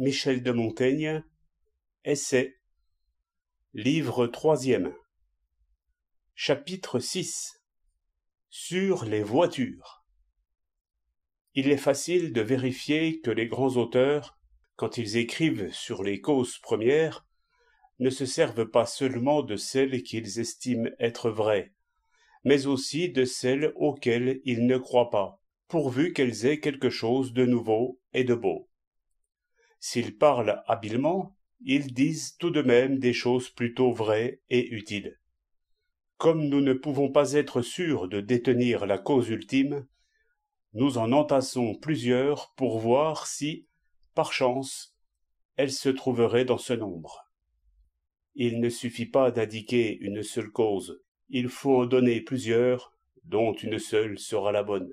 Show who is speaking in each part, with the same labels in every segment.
Speaker 1: Michel de Montaigne, Essai, livre troisième, chapitre VI Sur les voitures. Il est facile de vérifier que les grands auteurs, quand ils écrivent sur les causes premières, ne se servent pas seulement de celles qu'ils estiment être vraies, mais aussi de celles auxquelles ils ne croient pas, pourvu qu'elles aient quelque chose de nouveau et de beau s'ils parlent habilement ils disent tout de même des choses plutôt vraies et utiles comme nous ne pouvons pas être sûrs de détenir la cause ultime nous en entassons plusieurs pour voir si par chance elle se trouverait dans ce nombre il ne suffit pas d'indiquer une seule cause il faut en donner plusieurs dont une seule sera la bonne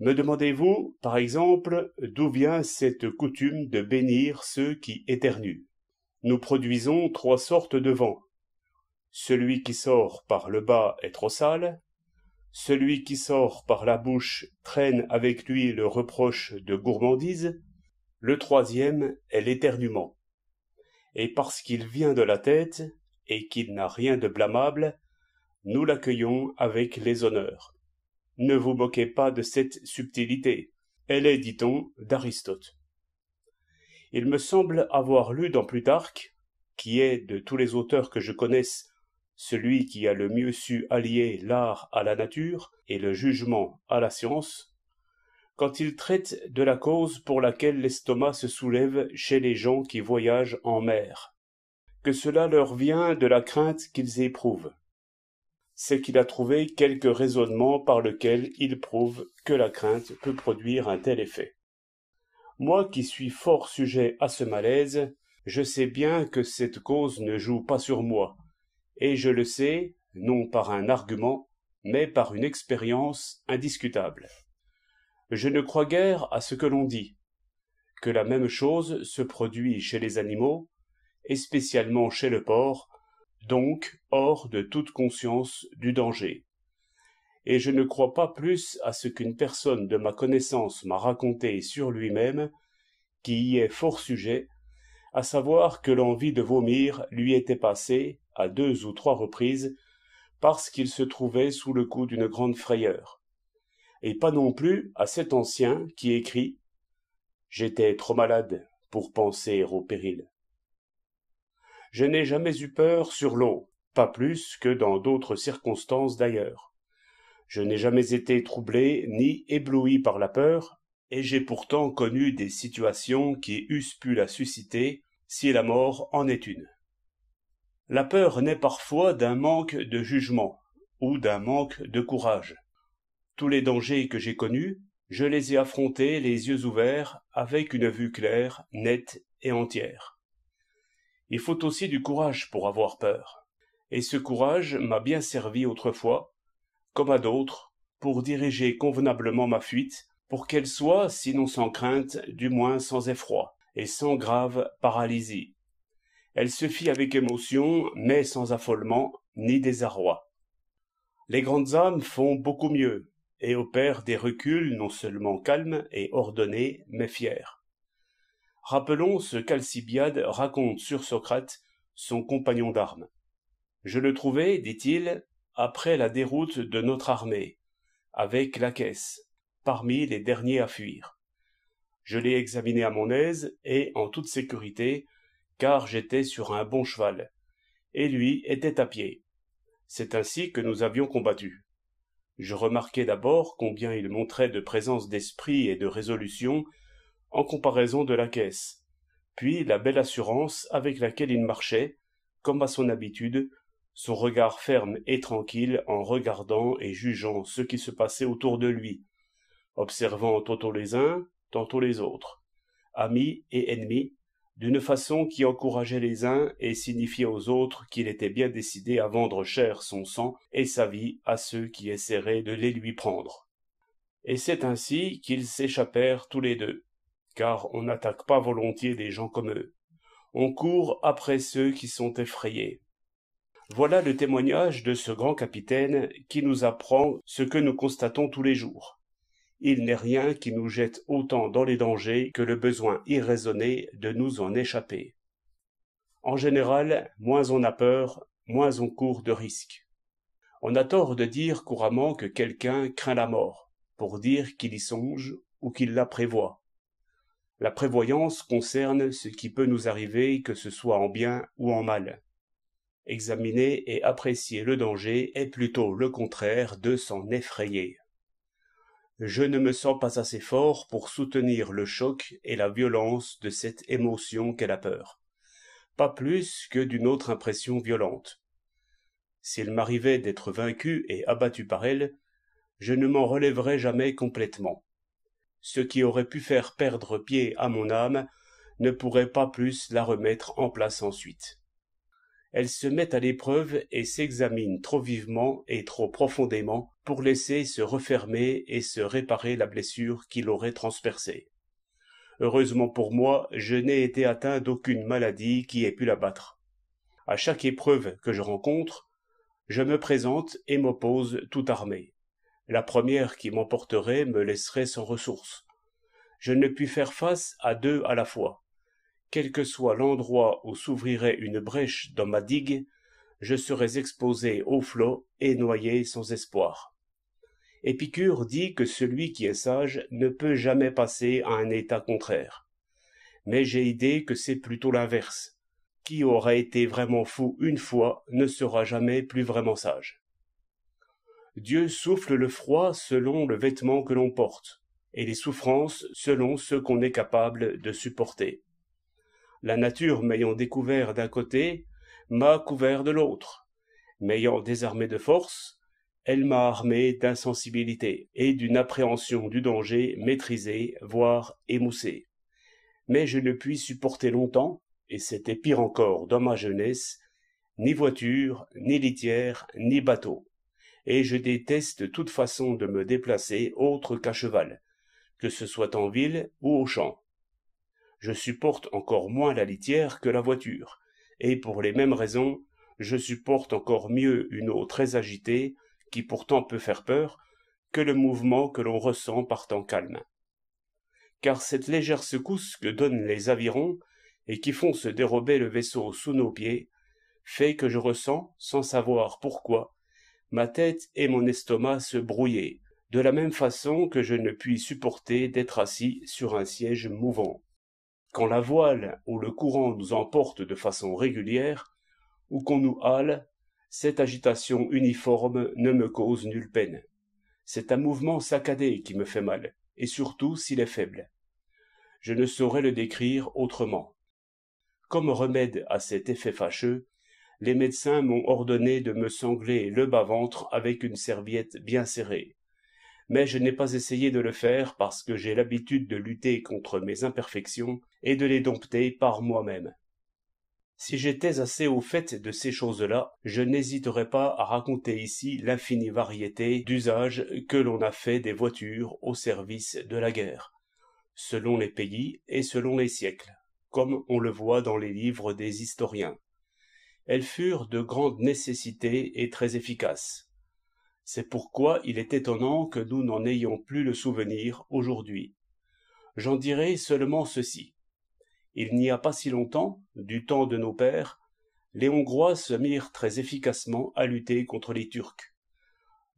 Speaker 1: me demandez-vous, par exemple, d'où vient cette coutume de bénir ceux qui éternuent Nous produisons trois sortes de vents. Celui qui sort par le bas est trop sale, celui qui sort par la bouche traîne avec lui le reproche de gourmandise, le troisième est l'éternuement. Et parce qu'il vient de la tête, et qu'il n'a rien de blâmable, nous l'accueillons avec les honneurs ne vous moquez pas de cette subtilité elle est dit-on d'aristote il me semble avoir lu dans plutarque qui est de tous les auteurs que je connaisse celui qui a le mieux su allier l'art à la nature et le jugement à la science quand il traite de la cause pour laquelle l'estomac se soulève chez les gens qui voyagent en mer que cela leur vient de la crainte qu'ils éprouvent c'est qu'il a trouvé quelque raisonnement par lequel il prouve que la crainte peut produire un tel effet. Moi qui suis fort sujet à ce malaise, je sais bien que cette cause ne joue pas sur moi, et je le sais, non par un argument, mais par une expérience indiscutable. Je ne crois guère à ce que l'on dit, que la même chose se produit chez les animaux, et spécialement chez le porc, donc hors de toute conscience du danger. Et je ne crois pas plus à ce qu'une personne de ma connaissance m'a raconté sur lui-même, qui y est fort sujet, à savoir que l'envie de vomir lui était passée, à deux ou trois reprises, parce qu'il se trouvait sous le coup d'une grande frayeur. Et pas non plus à cet ancien qui écrit J'étais trop malade pour penser au péril je n'ai jamais eu peur sur l'eau, pas plus que dans d'autres circonstances d'ailleurs. Je n'ai jamais été troublé ni ébloui par la peur, et j'ai pourtant connu des situations qui eussent pu la susciter, si la mort en est une. La peur naît parfois d'un manque de jugement ou d'un manque de courage. Tous les dangers que j'ai connus, je les ai affrontés les yeux ouverts avec une vue claire, nette et entière il faut aussi du courage pour avoir peur et ce courage m'a bien servi autrefois comme à d'autres pour diriger convenablement ma fuite pour qu'elle soit sinon sans crainte du moins sans effroi et sans grave paralysie elle se fit avec émotion mais sans affolement ni désarroi les grandes âmes font beaucoup mieux et opèrent des reculs non seulement calmes et ordonnés mais fiers Rappelons ce qu'Alcibiade raconte sur Socrate, son compagnon d'armes. Je le trouvai, dit-il, après la déroute de notre armée, avec la caisse, parmi les derniers à fuir. Je l'ai examiné à mon aise et en toute sécurité, car j'étais sur un bon cheval, et lui était à pied. C'est ainsi que nous avions combattu. Je remarquai d'abord combien il montrait de présence d'esprit et de résolution en comparaison de la caisse, puis la belle assurance avec laquelle il marchait, comme à son habitude, son regard ferme et tranquille en regardant et jugeant ce qui se passait autour de lui, observant tantôt les uns, tantôt les autres, amis et ennemis, d'une façon qui encourageait les uns et signifiait aux autres qu'il était bien décidé à vendre cher son sang et sa vie à ceux qui essaieraient de les lui prendre. Et c'est ainsi qu'ils s'échappèrent tous les deux, car on n'attaque pas volontiers des gens comme eux. On court après ceux qui sont effrayés. Voilà le témoignage de ce grand capitaine qui nous apprend ce que nous constatons tous les jours. Il n'est rien qui nous jette autant dans les dangers que le besoin irraisonné de nous en échapper. En général, moins on a peur, moins on court de risques. On a tort de dire couramment que quelqu'un craint la mort, pour dire qu'il y songe ou qu'il la prévoit. La prévoyance concerne ce qui peut nous arriver, que ce soit en bien ou en mal. Examiner et apprécier le danger est plutôt le contraire de s'en effrayer. Je ne me sens pas assez fort pour soutenir le choc et la violence de cette émotion qu'elle a peur. Pas plus que d'une autre impression violente. S'il m'arrivait d'être vaincu et abattu par elle, je ne m'en relèverais jamais complètement ce qui aurait pu faire perdre pied à mon âme ne pourrait pas plus la remettre en place ensuite. Elle se met à l'épreuve et s'examine trop vivement et trop profondément pour laisser se refermer et se réparer la blessure qui l'aurait transpercée. Heureusement pour moi, je n'ai été atteint d'aucune maladie qui ait pu l'abattre. À chaque épreuve que je rencontre, je me présente et m'oppose tout armé la première qui m'emporterait me laisserait sans ressources. Je ne puis faire face à deux à la fois. Quel que soit l'endroit où s'ouvrirait une brèche dans ma digue, je serais exposé au flot et noyé sans espoir. Épicure dit que celui qui est sage ne peut jamais passer à un état contraire. Mais j'ai idée que c'est plutôt l'inverse. Qui aura été vraiment fou une fois ne sera jamais plus vraiment sage. Dieu souffle le froid selon le vêtement que l'on porte, et les souffrances selon ce qu'on est capable de supporter. La nature m'ayant découvert d'un côté, m'a couvert de l'autre. M'ayant désarmé de force, elle m'a armé d'insensibilité et d'une appréhension du danger maîtrisée, voire émoussée. Mais je ne puis supporter longtemps, et c'était pire encore dans ma jeunesse, ni voiture, ni litière, ni bateau et je déteste toute façon de me déplacer autre qu'à cheval, que ce soit en ville ou au champ. Je supporte encore moins la litière que la voiture, et pour les mêmes raisons, je supporte encore mieux une eau très agitée, qui pourtant peut faire peur, que le mouvement que l'on ressent par temps calme. Car cette légère secousse que donnent les avirons, et qui font se dérober le vaisseau sous nos pieds, fait que je ressens, sans savoir pourquoi, ma tête et mon estomac se brouillaient, de la même façon que je ne puis supporter d'être assis sur un siège mouvant. Quand la voile ou le courant nous emporte de façon régulière, ou qu'on nous hale, cette agitation uniforme ne me cause nulle peine. C'est un mouvement saccadé qui me fait mal, et surtout s'il est faible. Je ne saurais le décrire autrement. Comme remède à cet effet fâcheux, les médecins m'ont ordonné de me sangler le bas-ventre avec une serviette bien serrée. Mais je n'ai pas essayé de le faire parce que j'ai l'habitude de lutter contre mes imperfections et de les dompter par moi-même. Si j'étais assez au fait de ces choses-là, je n'hésiterais pas à raconter ici l'infinie variété d'usages que l'on a fait des voitures au service de la guerre, selon les pays et selon les siècles, comme on le voit dans les livres des historiens elles furent de grande nécessité et très efficaces. C'est pourquoi il est étonnant que nous n'en ayons plus le souvenir aujourd'hui. J'en dirai seulement ceci. Il n'y a pas si longtemps, du temps de nos pères, les Hongrois se mirent très efficacement à lutter contre les Turcs.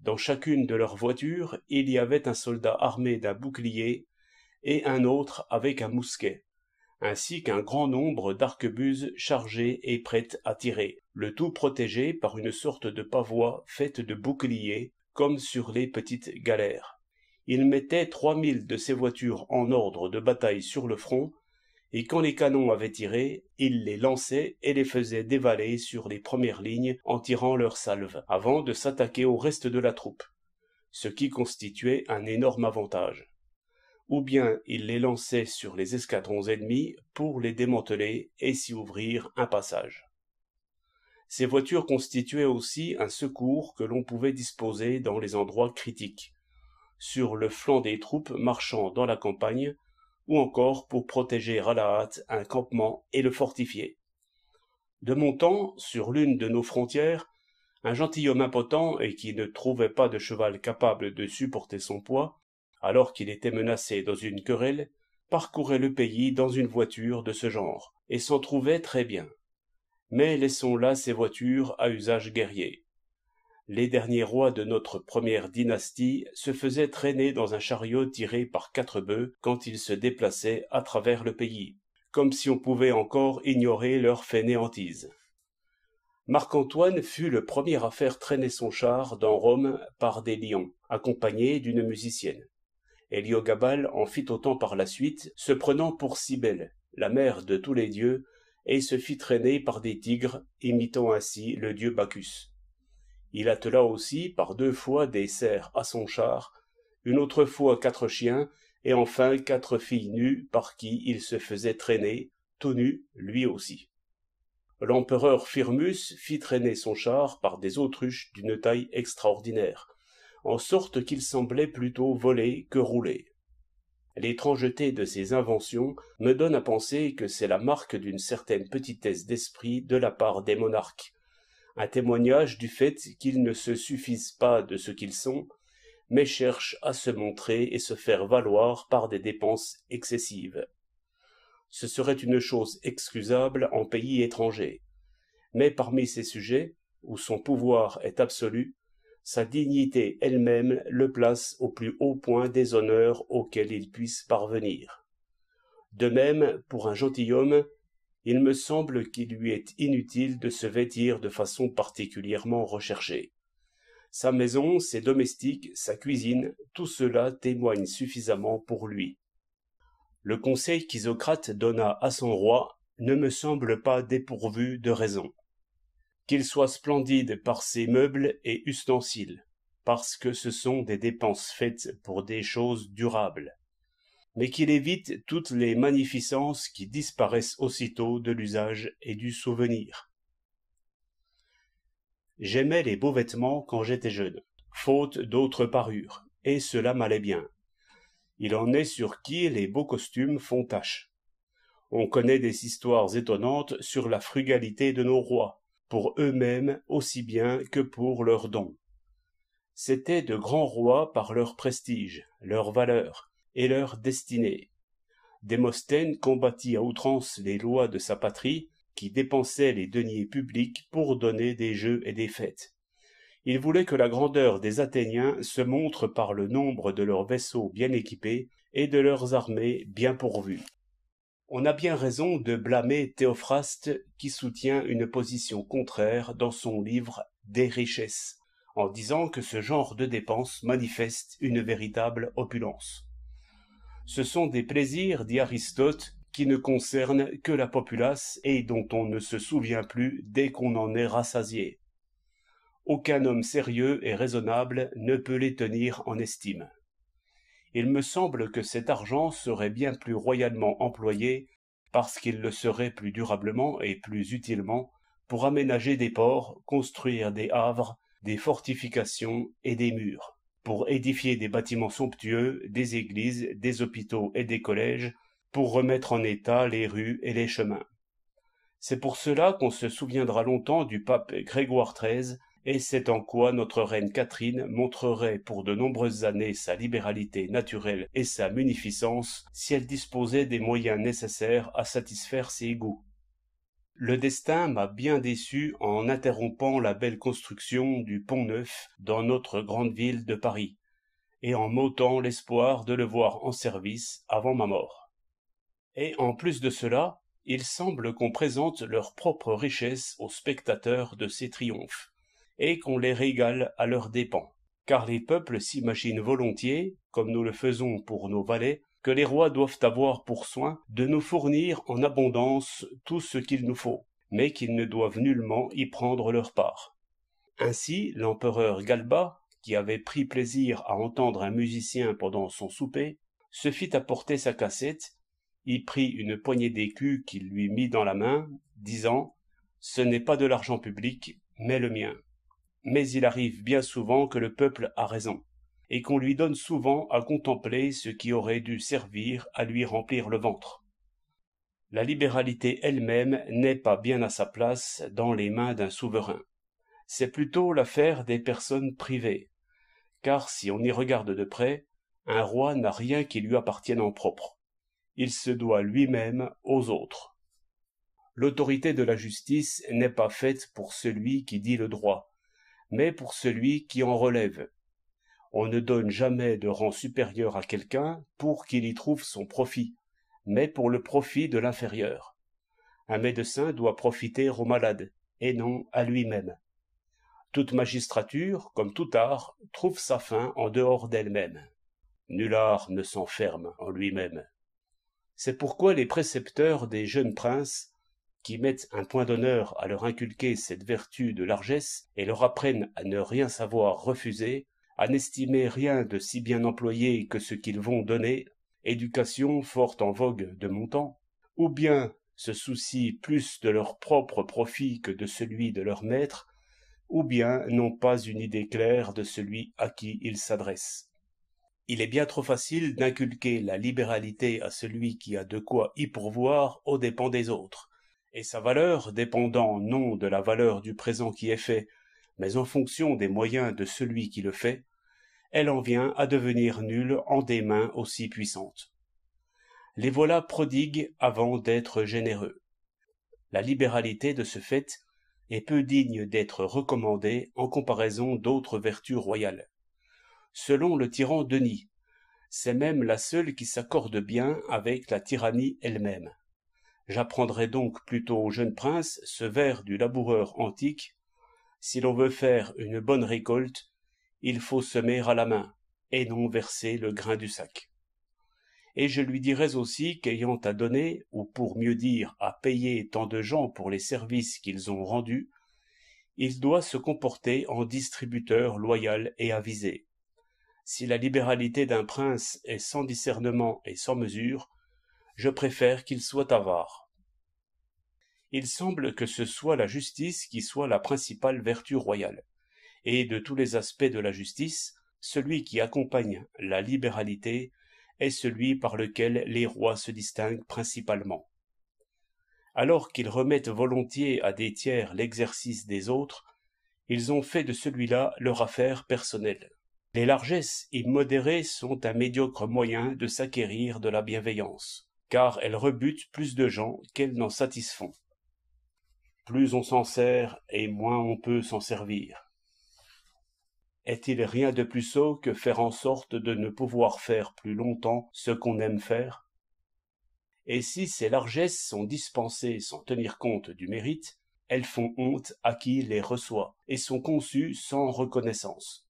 Speaker 1: Dans chacune de leurs voitures, il y avait un soldat armé d'un bouclier et un autre avec un mousquet ainsi qu'un grand nombre d'arquebuses chargées et prêtes à tirer, le tout protégé par une sorte de pavois faite de boucliers, comme sur les petites galères. Il mettait trois mille de ses voitures en ordre de bataille sur le front, et quand les canons avaient tiré, il les lançait et les faisait dévaler sur les premières lignes en tirant leurs salves, avant de s'attaquer au reste de la troupe, ce qui constituait un énorme avantage ou bien il les lançait sur les escadrons ennemis pour les démanteler et s'y ouvrir un passage. Ces voitures constituaient aussi un secours que l'on pouvait disposer dans les endroits critiques, sur le flanc des troupes marchant dans la campagne, ou encore pour protéger à la hâte un campement et le fortifier. De mon temps, sur l'une de nos frontières, un gentilhomme impotent et qui ne trouvait pas de cheval capable de supporter son poids, alors qu'il était menacé dans une querelle parcourait le pays dans une voiture de ce genre et s'en trouvait très bien mais laissons là ces voitures à usage guerrier les derniers rois de notre première dynastie se faisaient traîner dans un chariot tiré par quatre bœufs quand ils se déplaçaient à travers le pays comme si on pouvait encore ignorer leur fainéantise Marc-Antoine fut le premier à faire traîner son char dans Rome par des lions, accompagné d'une musicienne. Eliogabal en fit autant par la suite, se prenant pour Cybèle, la mère de tous les dieux, et se fit traîner par des tigres, imitant ainsi le dieu Bacchus. Il attela aussi par deux fois des cerfs à son char, une autre fois quatre chiens, et enfin quatre filles nues par qui il se faisait traîner, tout nu lui aussi. L'empereur Firmus fit traîner son char par des autruches d'une taille extraordinaire, en sorte qu'il semblait plutôt voler que rouler. L'étrangeté de ces inventions me donne à penser que c'est la marque d'une certaine petitesse d'esprit de la part des monarques, un témoignage du fait qu'ils ne se suffisent pas de ce qu'ils sont, mais cherchent à se montrer et se faire valoir par des dépenses excessives. Ce serait une chose excusable en pays étranger. Mais parmi ces sujets, où son pouvoir est absolu, sa dignité elle-même le place au plus haut point des honneurs auxquels il puisse parvenir. De même, pour un gentilhomme, il me semble qu'il lui est inutile de se vêtir de façon particulièrement recherchée. Sa maison, ses domestiques, sa cuisine, tout cela témoigne suffisamment pour lui. Le conseil qu'Isocrate donna à son roi ne me semble pas dépourvu de raison qu'il soit splendide par ses meubles et ustensiles, parce que ce sont des dépenses faites pour des choses durables, mais qu'il évite toutes les magnificences qui disparaissent aussitôt de l'usage et du souvenir. J'aimais les beaux vêtements quand j'étais jeune, faute d'autres parures, et cela m'allait bien. Il en est sur qui les beaux costumes font tache. On connaît des histoires étonnantes sur la frugalité de nos rois, pour eux-mêmes aussi bien que pour leurs dons. C'étaient de grands rois par leur prestige, leur valeur et leur destinée. Démosthène combattit à outrance les lois de sa patrie, qui dépensait les deniers publics pour donner des jeux et des fêtes. Il voulait que la grandeur des Athéniens se montre par le nombre de leurs vaisseaux bien équipés et de leurs armées bien pourvues. On a bien raison de blâmer Théophraste qui soutient une position contraire dans son livre Des richesses, en disant que ce genre de dépenses manifeste une véritable opulence. Ce sont des plaisirs, dit Aristote, qui ne concernent que la populace et dont on ne se souvient plus dès qu'on en est rassasié. Aucun homme sérieux et raisonnable ne peut les tenir en estime il me semble que cet argent serait bien plus royalement employé parce qu'il le serait plus durablement et plus utilement pour aménager des ports, construire des havres, des fortifications et des murs, pour édifier des bâtiments somptueux, des églises, des hôpitaux et des collèges, pour remettre en état les rues et les chemins. C'est pour cela qu'on se souviendra longtemps du pape Grégoire XIII et c'est en quoi notre reine Catherine montrerait pour de nombreuses années sa libéralité naturelle et sa munificence si elle disposait des moyens nécessaires à satisfaire ses goûts. Le destin m'a bien déçu en interrompant la belle construction du pont neuf dans notre grande ville de Paris, et en m'ôtant l'espoir de le voir en service avant ma mort. Et en plus de cela, il semble qu'on présente leur propre richesse aux spectateurs de ces triomphes et qu'on les régale à leurs dépens car les peuples s'imaginent volontiers comme nous le faisons pour nos valets que les rois doivent avoir pour soin de nous fournir en abondance tout ce qu'il nous faut mais qu'ils ne doivent nullement y prendre leur part ainsi l'empereur galba qui avait pris plaisir à entendre un musicien pendant son souper se fit apporter sa cassette y prit une poignée d'écus qu'il lui mit dans la main disant ce n'est pas de l'argent public mais le mien mais il arrive bien souvent que le peuple a raison, et qu'on lui donne souvent à contempler ce qui aurait dû servir à lui remplir le ventre. La libéralité elle-même n'est pas bien à sa place dans les mains d'un souverain. C'est plutôt l'affaire des personnes privées, car si on y regarde de près, un roi n'a rien qui lui appartienne en propre. Il se doit lui-même aux autres. L'autorité de la justice n'est pas faite pour celui qui dit le droit, mais pour celui qui en relève. On ne donne jamais de rang supérieur à quelqu'un pour qu'il y trouve son profit, mais pour le profit de l'inférieur. Un médecin doit profiter au malade, et non à lui-même. Toute magistrature, comme tout art, trouve sa fin en dehors d'elle-même. Nul art ne s'enferme en lui-même. C'est pourquoi les précepteurs des jeunes princes qui mettent un point d'honneur à leur inculquer cette vertu de largesse et leur apprennent à ne rien savoir refuser, à n'estimer rien de si bien employé que ce qu'ils vont donner, éducation fort en vogue de mon temps, ou bien se soucient plus de leur propre profit que de celui de leur maître, ou bien n'ont pas une idée claire de celui à qui ils s'adressent. Il est bien trop facile d'inculquer la libéralité à celui qui a de quoi y pourvoir aux dépens des autres, et sa valeur dépendant non de la valeur du présent qui est fait, mais en fonction des moyens de celui qui le fait, elle en vient à devenir nulle en des mains aussi puissantes. Les voilà prodigues avant d'être généreux. La libéralité de ce fait est peu digne d'être recommandée en comparaison d'autres vertus royales. Selon le tyran Denis, c'est même la seule qui s'accorde bien avec la tyrannie elle-même j'apprendrai donc plutôt au jeune prince ce vers du laboureur antique si l'on veut faire une bonne récolte il faut semer à la main et non verser le grain du sac et je lui dirai aussi qu'ayant à donner ou pour mieux dire à payer tant de gens pour les services qu'ils ont rendus il doit se comporter en distributeur loyal et avisé si la libéralité d'un prince est sans discernement et sans mesure je préfère qu'il soit avare. Il semble que ce soit la justice qui soit la principale vertu royale, et de tous les aspects de la justice, celui qui accompagne la libéralité est celui par lequel les rois se distinguent principalement. Alors qu'ils remettent volontiers à des tiers l'exercice des autres, ils ont fait de celui-là leur affaire personnelle. Les largesses immodérées sont un médiocre moyen de s'acquérir de la bienveillance car elles rebutent plus de gens qu'elles n'en satisfont. Plus on s'en sert et moins on peut s'en servir. Est-il rien de plus sot que faire en sorte de ne pouvoir faire plus longtemps ce qu'on aime faire Et si ces largesses sont dispensées sans tenir compte du mérite, elles font honte à qui les reçoit et sont conçues sans reconnaissance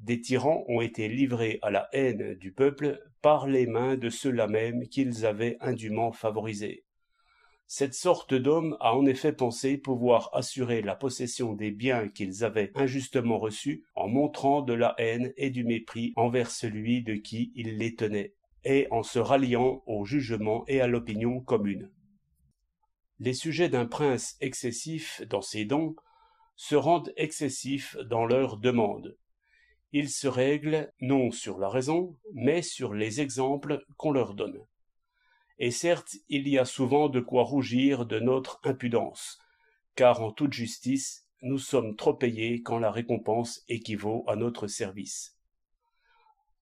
Speaker 1: des tyrans ont été livrés à la haine du peuple par les mains de ceux-là mêmes qu'ils avaient indûment favorisés. Cette sorte d'homme a en effet pensé pouvoir assurer la possession des biens qu'ils avaient injustement reçus en montrant de la haine et du mépris envers celui de qui ils les tenaient, et en se ralliant au jugement et à l'opinion commune. Les sujets d'un prince excessif dans ses dons se rendent excessifs dans leurs demandes, ils se règlent non sur la raison, mais sur les exemples qu'on leur donne. Et certes, il y a souvent de quoi rougir de notre impudence, car en toute justice, nous sommes trop payés quand la récompense équivaut à notre service.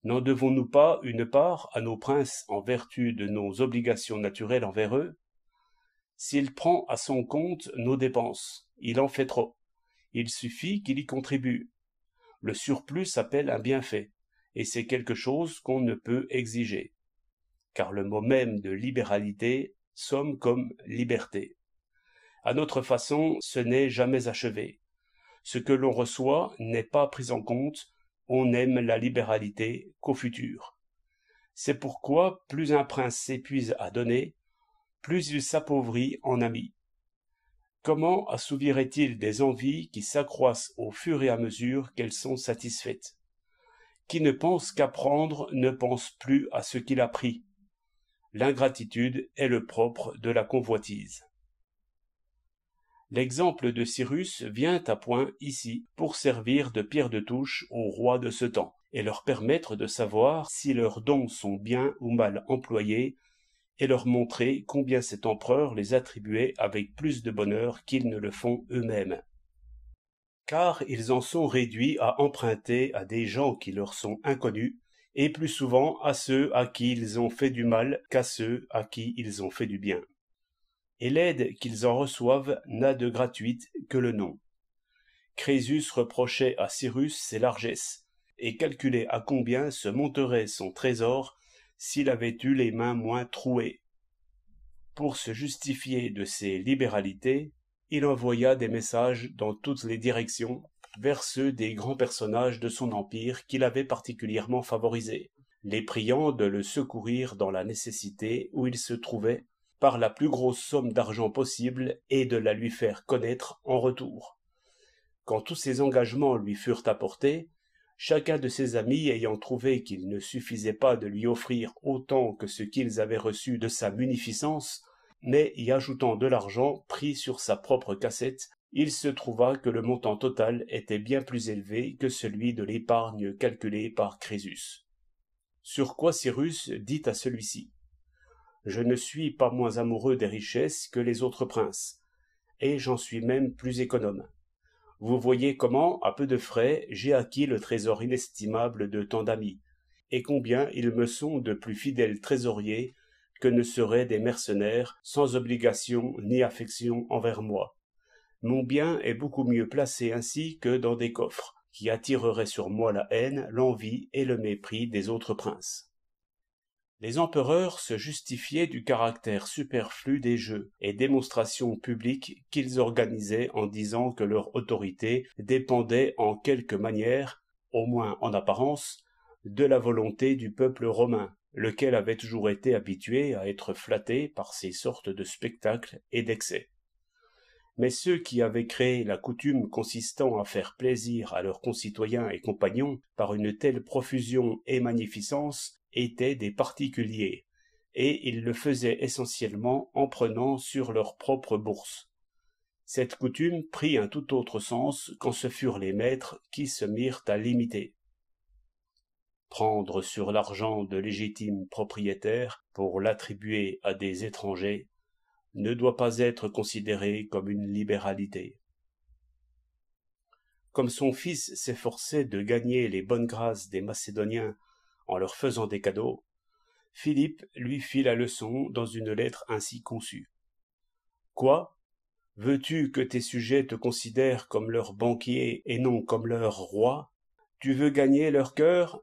Speaker 1: N'en devons-nous pas une part à nos princes en vertu de nos obligations naturelles envers eux S'il prend à son compte nos dépenses, il en fait trop. Il suffit qu'il y contribue, le surplus s'appelle un bienfait, et c'est quelque chose qu'on ne peut exiger, car le mot même de libéralité somme comme liberté. À notre façon, ce n'est jamais achevé. Ce que l'on reçoit n'est pas pris en compte, on aime la libéralité qu'au futur. C'est pourquoi plus un prince s'épuise à donner, plus il s'appauvrit en amis. Comment assouvirait-il des envies qui s'accroissent au fur et à mesure qu'elles sont satisfaites Qui ne pense qu'apprendre ne pense plus à ce qu'il a pris. L'ingratitude est le propre de la convoitise. L'exemple de Cyrus vient à point ici pour servir de pierre de touche aux rois de ce temps et leur permettre de savoir si leurs dons sont bien ou mal employés et leur montrer combien cet empereur les attribuait avec plus de bonheur qu'ils ne le font eux-mêmes. Car ils en sont réduits à emprunter à des gens qui leur sont inconnus, et plus souvent à ceux à qui ils ont fait du mal qu'à ceux à qui ils ont fait du bien. Et l'aide qu'ils en reçoivent n'a de gratuite que le nom. Crésus reprochait à Cyrus ses largesses, et calculait à combien se monterait son trésor s'il avait eu les mains moins trouées. Pour se justifier de ses libéralités, il envoya des messages dans toutes les directions vers ceux des grands personnages de son empire qu'il avait particulièrement favorisés, les priant de le secourir dans la nécessité où il se trouvait par la plus grosse somme d'argent possible et de la lui faire connaître en retour. Quand tous ces engagements lui furent apportés, chacun de ses amis ayant trouvé qu'il ne suffisait pas de lui offrir autant que ce qu'ils avaient reçu de sa munificence mais y ajoutant de l'argent pris sur sa propre cassette il se trouva que le montant total était bien plus élevé que celui de l'épargne calculée par Crésus. Sur quoi Cyrus dit à celui-ci Je ne suis pas moins amoureux des richesses que les autres princes, et j'en suis même plus économe. Vous voyez comment, à peu de frais, j'ai acquis le trésor inestimable de tant d'amis, et combien ils me sont de plus fidèles trésoriers que ne seraient des mercenaires sans obligation ni affection envers moi. Mon bien est beaucoup mieux placé ainsi que dans des coffres, qui attireraient sur moi la haine, l'envie et le mépris des autres princes. Les empereurs se justifiaient du caractère superflu des jeux et démonstrations publiques qu'ils organisaient en disant que leur autorité dépendait en quelque manière, au moins en apparence, de la volonté du peuple romain, lequel avait toujours été habitué à être flatté par ces sortes de spectacles et d'excès. Mais ceux qui avaient créé la coutume consistant à faire plaisir à leurs concitoyens et compagnons par une telle profusion et magnificence étaient des particuliers, et ils le faisaient essentiellement en prenant sur leur propre bourse. Cette coutume prit un tout autre sens quand ce furent les maîtres qui se mirent à l'imiter. Prendre sur l'argent de légitimes propriétaires pour l'attribuer à des étrangers ne doit pas être considéré comme une libéralité. Comme son fils s'efforçait de gagner les bonnes grâces des Macédoniens en leur faisant des cadeaux, Philippe lui fit la leçon dans une lettre ainsi conçue. Quoi Veux-tu que tes sujets te considèrent comme leur banquier et non comme leur roi Tu veux gagner leur cœur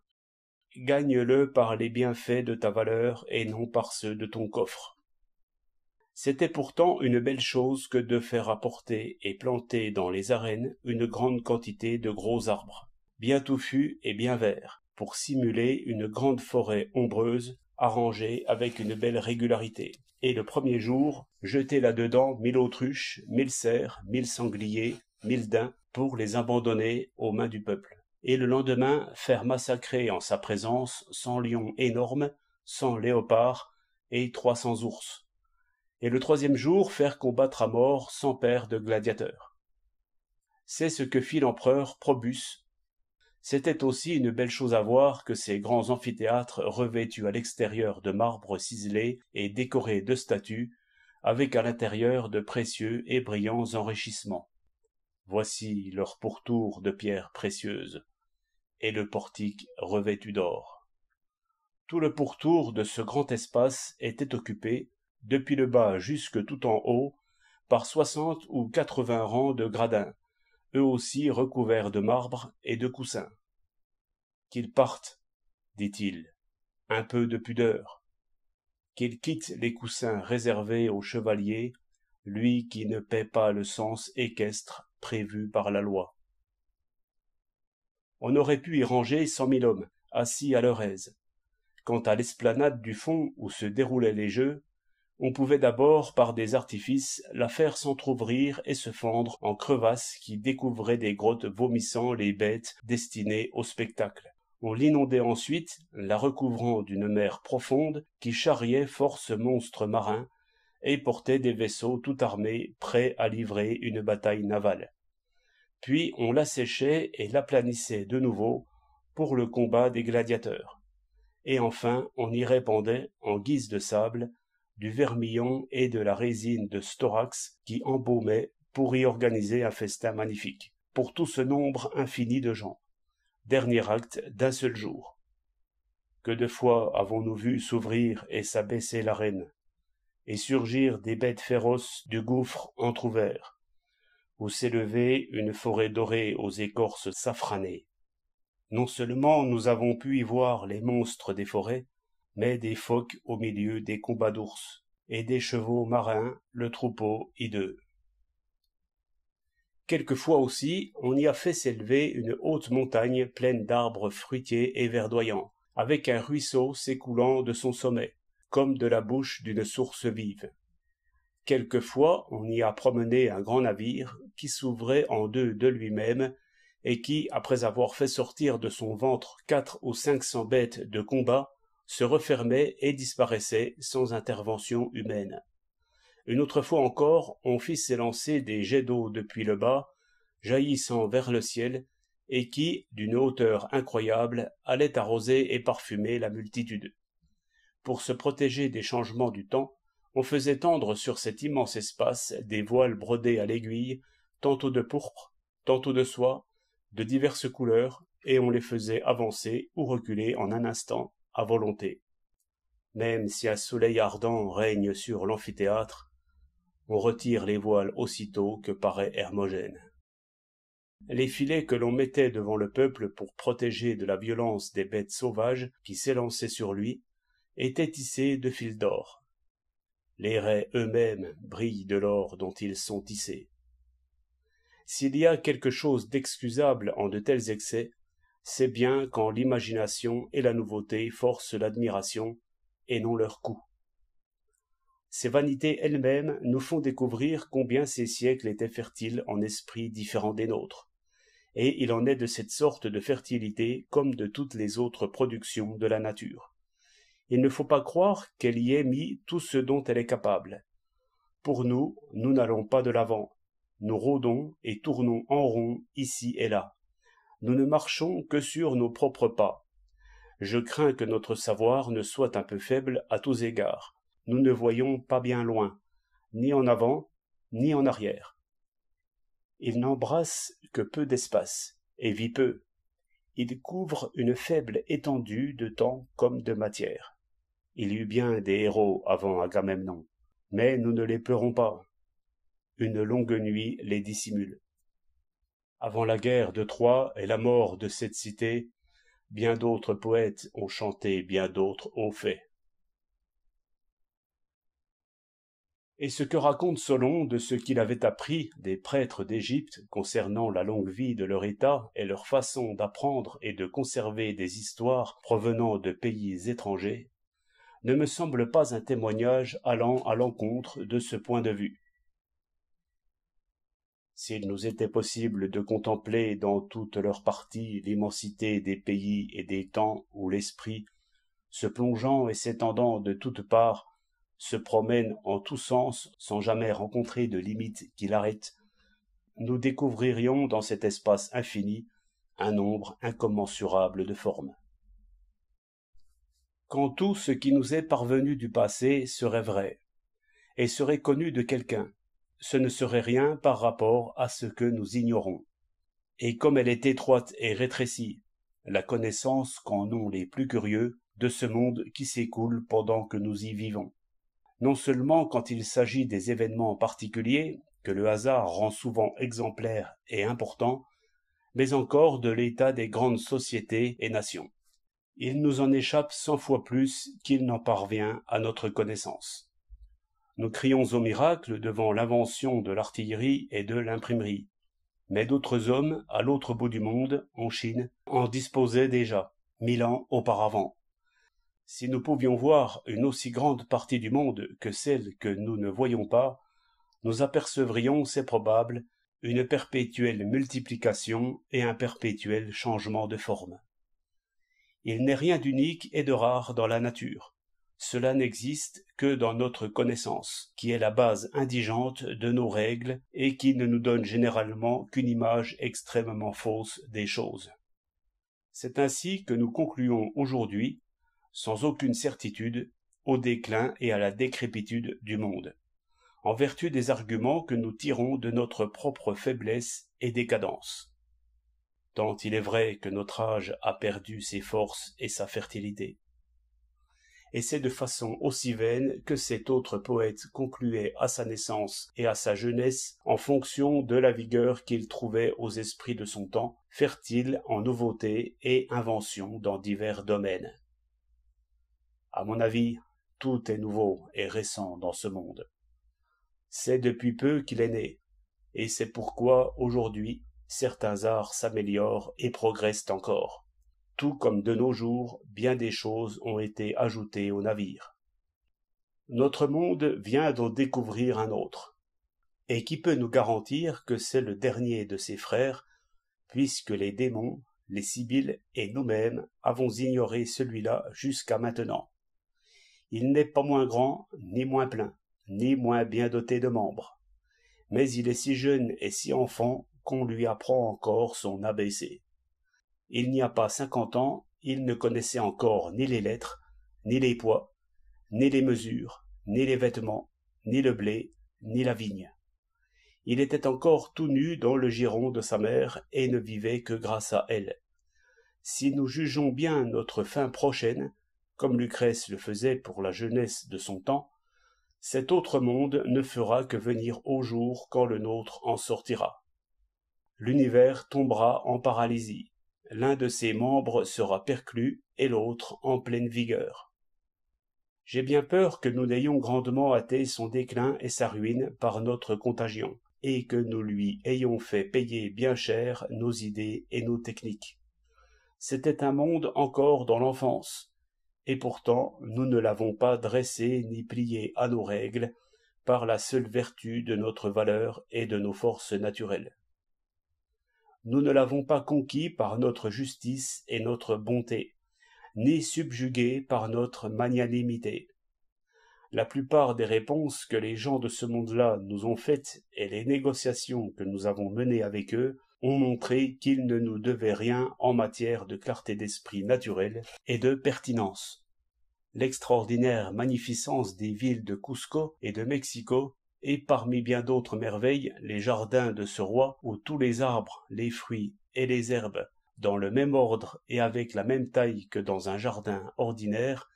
Speaker 1: Gagne-le par les bienfaits de ta valeur et non par ceux de ton coffre. C'était pourtant une belle chose que de faire apporter et planter dans les arènes une grande quantité de gros arbres, bien touffus et bien verts, pour simuler une grande forêt ombreuse arrangée avec une belle régularité. Et le premier jour, jeter là-dedans mille autruches, mille cerfs, mille sangliers, mille daims, pour les abandonner aux mains du peuple. Et le lendemain, faire massacrer en sa présence cent lions énormes, cent léopards et trois cents ours. Et le troisième jour, faire combattre à mort cent paires de gladiateurs. C'est ce que fit l'empereur Probus c'était aussi une belle chose à voir que ces grands amphithéâtres revêtus à l'extérieur de marbre ciselé et décorés de statues, avec à l'intérieur de précieux et brillants enrichissements. Voici leur pourtour de pierres précieuses, et le portique revêtu d'or. Tout le pourtour de ce grand espace était occupé, depuis le bas jusque tout en haut, par soixante ou quatre-vingts rangs de gradins, eux aussi recouverts de marbre et de coussins. Qu'ils partent, dit-il, un peu de pudeur. Qu'ils quittent les coussins réservés aux chevaliers, lui qui ne paie pas le sens équestre prévu par la loi. On aurait pu y ranger cent mille hommes, assis à leur aise. Quant à l'esplanade du fond où se déroulaient les jeux, on pouvait d'abord par des artifices la faire s'entr'ouvrir et se fendre en crevasses qui découvraient des grottes vomissant les bêtes destinées au spectacle on l'inondait ensuite la recouvrant d'une mer profonde qui charriait force monstres marins et portait des vaisseaux tout armés prêts à livrer une bataille navale puis on l'asséchait et l'aplanissait de nouveau pour le combat des gladiateurs et enfin on y répandait en guise de sable du vermillon et de la résine de storax qui embaumaient pour y organiser un festin magnifique, pour tout ce nombre infini de gens. Dernier acte d'un seul jour. Que de fois avons-nous vu s'ouvrir et s'abaisser l'arène, et surgir des bêtes féroces du gouffre entr'ouvert, où s'élevait une forêt dorée aux écorces safranées. Non seulement nous avons pu y voir les monstres des forêts, mais des phoques au milieu des combats d'ours et des chevaux marins le troupeau hideux quelquefois aussi on y a fait s'élever une haute montagne pleine d'arbres fruitiers et verdoyants avec un ruisseau s'écoulant de son sommet comme de la bouche d'une source vive quelquefois on y a promené un grand navire qui s'ouvrait en deux de lui-même et qui après avoir fait sortir de son ventre quatre ou cinq cents bêtes de combat se refermait et disparaissait sans intervention humaine. Une autre fois encore, on fit s'élancer des jets d'eau depuis le bas, jaillissant vers le ciel, et qui, d'une hauteur incroyable, allaient arroser et parfumer la multitude. Pour se protéger des changements du temps, on faisait tendre sur cet immense espace des voiles brodés à l'aiguille, tantôt de pourpre, tantôt de soie, de diverses couleurs, et on les faisait avancer ou reculer en un instant, à volonté même si un soleil ardent règne sur l'amphithéâtre on retire les voiles aussitôt que paraît hermogène les filets que l'on mettait devant le peuple pour protéger de la violence des bêtes sauvages qui s'élançaient sur lui étaient tissés de fils d'or les raies eux-mêmes brillent de l'or dont ils sont tissés s'il y a quelque chose d'excusable en de tels excès c'est bien quand l'imagination et la nouveauté forcent l'admiration et non leur coût. Ces vanités elles-mêmes nous font découvrir combien ces siècles étaient fertiles en esprits différents des nôtres. Et il en est de cette sorte de fertilité comme de toutes les autres productions de la nature. Il ne faut pas croire qu'elle y ait mis tout ce dont elle est capable. Pour nous, nous n'allons pas de l'avant. Nous rôdons et tournons en rond ici et là nous ne marchons que sur nos propres pas. Je crains que notre savoir ne soit un peu faible à tous égards. Nous ne voyons pas bien loin, ni en avant, ni en arrière. Il n'embrasse que peu d'espace, et vit peu. Il couvre une faible étendue de temps comme de matière. Il y eut bien des héros avant Agamemnon, mais nous ne les pleurons pas. Une longue nuit les dissimule avant la guerre de Troie et la mort de cette cité, bien d'autres poètes ont chanté, bien d'autres ont fait. Et ce que raconte Solon de ce qu'il avait appris des prêtres d'Égypte concernant la longue vie de leur État et leur façon d'apprendre et de conserver des histoires provenant de pays étrangers, ne me semble pas un témoignage allant à l'encontre de ce point de vue s'il nous était possible de contempler dans toutes leurs parties l'immensité des pays et des temps où l'esprit se plongeant et s'étendant de toutes parts se promène en tous sens sans jamais rencontrer de limite qui l'arrête nous découvririons dans cet espace infini un nombre incommensurable de formes quand tout ce qui nous est parvenu du passé serait vrai et serait connu de quelqu'un ce ne serait rien par rapport à ce que nous ignorons. Et comme elle est étroite et rétrécie, la connaissance qu'en ont les plus curieux de ce monde qui s'écoule pendant que nous y vivons. Non seulement quand il s'agit des événements particuliers, que le hasard rend souvent exemplaires et importants, mais encore de l'état des grandes sociétés et nations. Il nous en échappe cent fois plus qu'il n'en parvient à notre connaissance nous crions au miracle devant l'invention de l'artillerie et de l'imprimerie. Mais d'autres hommes, à l'autre bout du monde, en Chine, en disposaient déjà, mille ans auparavant. Si nous pouvions voir une aussi grande partie du monde que celle que nous ne voyons pas, nous apercevrions, c'est probable, une perpétuelle multiplication et un perpétuel changement de forme. Il n'est rien d'unique et de rare dans la nature cela n'existe que dans notre connaissance, qui est la base indigente de nos règles et qui ne nous donne généralement qu'une image extrêmement fausse des choses. C'est ainsi que nous concluons aujourd'hui, sans aucune certitude, au déclin et à la décrépitude du monde, en vertu des arguments que nous tirons de notre propre faiblesse et décadence. Tant il est vrai que notre âge a perdu ses forces et sa fertilité et c'est de façon aussi vaine que cet autre poète concluait à sa naissance et à sa jeunesse en fonction de la vigueur qu'il trouvait aux esprits de son temps, fertile en nouveautés et inventions dans divers domaines. À mon avis, tout est nouveau et récent dans ce monde. C'est depuis peu qu'il est né, et c'est pourquoi aujourd'hui certains arts s'améliorent et progressent encore tout comme de nos jours bien des choses ont été ajoutées au navire. Notre monde vient d'en découvrir un autre, et qui peut nous garantir que c'est le dernier de ses frères, puisque les démons, les sibylles et nous-mêmes avons ignoré celui-là jusqu'à maintenant. Il n'est pas moins grand, ni moins plein, ni moins bien doté de membres, mais il est si jeune et si enfant qu'on lui apprend encore son ABC il n'y a pas cinquante ans il ne connaissait encore ni les lettres ni les poids ni les mesures ni les vêtements ni le blé ni la vigne il était encore tout nu dans le giron de sa mère et ne vivait que grâce à elle si nous jugeons bien notre fin prochaine comme lucrèce le faisait pour la jeunesse de son temps cet autre monde ne fera que venir au jour quand le nôtre en sortira l'univers tombera en paralysie l'un de ses membres sera perclus et l'autre en pleine vigueur. J'ai bien peur que nous n'ayons grandement hâté son déclin et sa ruine par notre contagion, et que nous lui ayons fait payer bien cher nos idées et nos techniques. C'était un monde encore dans l'enfance, et pourtant nous ne l'avons pas dressé ni plié à nos règles par la seule vertu de notre valeur et de nos forces naturelles nous ne l'avons pas conquis par notre justice et notre bonté, ni subjugué par notre magnanimité. La plupart des réponses que les gens de ce monde-là nous ont faites et les négociations que nous avons menées avec eux ont montré qu'ils ne nous devaient rien en matière de clarté d'esprit naturelle et de pertinence. L'extraordinaire magnificence des villes de Cusco et de Mexico et parmi bien d'autres merveilles les jardins de ce roi où tous les arbres les fruits et les herbes dans le même ordre et avec la même taille que dans un jardin ordinaire